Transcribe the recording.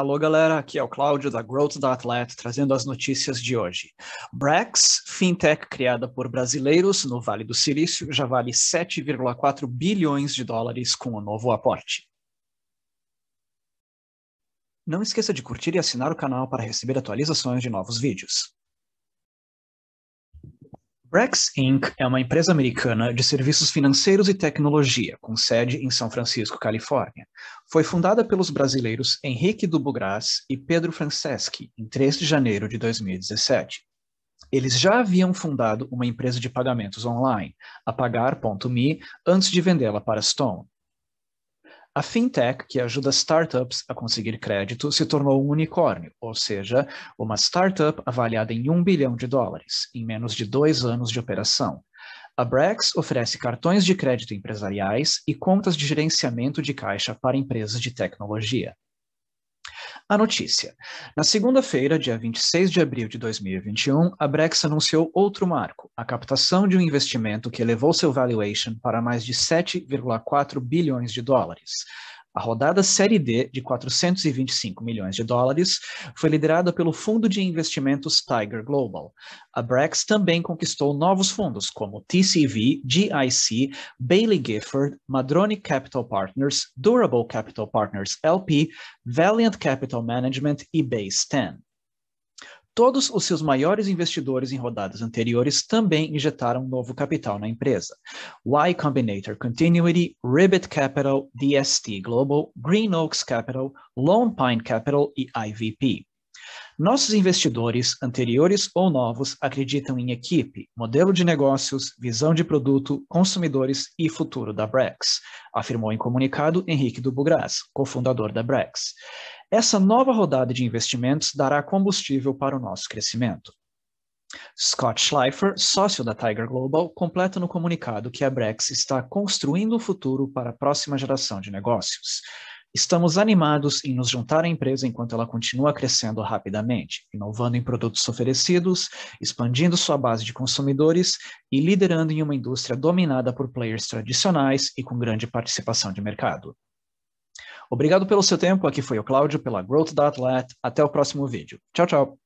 Alô, galera, aqui é o Cláudio da Growth da Atleta, trazendo as notícias de hoje. Brax, fintech criada por brasileiros no Vale do Silício, já vale 7,4 bilhões de dólares com o novo aporte. Não esqueça de curtir e assinar o canal para receber atualizações de novos vídeos. Brex Inc. é uma empresa americana de serviços financeiros e tecnologia, com sede em São Francisco, Califórnia. Foi fundada pelos brasileiros Henrique Dubugras e Pedro Franceschi em 3 de janeiro de 2017. Eles já haviam fundado uma empresa de pagamentos online, a Pagar.me, antes de vendê-la para Stone. A fintech, que ajuda startups a conseguir crédito, se tornou um unicórnio, ou seja, uma startup avaliada em um bilhão de dólares, em menos de dois anos de operação. A Brex oferece cartões de crédito empresariais e contas de gerenciamento de caixa para empresas de tecnologia a notícia. Na segunda-feira, dia 26 de abril de 2021, a Brex anunciou outro marco, a captação de um investimento que elevou seu valuation para mais de 7,4 bilhões de dólares. A rodada Série D de 425 milhões de dólares foi liderada pelo fundo de investimentos Tiger Global. A Brex também conquistou novos fundos como TCV, GIC, Bailey Gifford, Madroni Capital Partners, Durable Capital Partners LP, Valiant Capital Management e Base 10. Todos os seus maiores investidores em rodadas anteriores também injetaram novo capital na empresa. Y Combinator Continuity, Ribbit Capital, DST Global, Green Oaks Capital, Lone Pine Capital e IVP. Nossos investidores, anteriores ou novos, acreditam em equipe, modelo de negócios, visão de produto, consumidores e futuro da Brex, afirmou em comunicado Henrique Dubugras, cofundador da Brex. Essa nova rodada de investimentos dará combustível para o nosso crescimento. Scott Schleifer, sócio da Tiger Global, completa no comunicado que a Brex está construindo o futuro para a próxima geração de negócios. Estamos animados em nos juntar à empresa enquanto ela continua crescendo rapidamente, inovando em produtos oferecidos, expandindo sua base de consumidores e liderando em uma indústria dominada por players tradicionais e com grande participação de mercado. Obrigado pelo seu tempo, aqui foi o Cláudio pela Growth.let. Até o próximo vídeo. Tchau, tchau!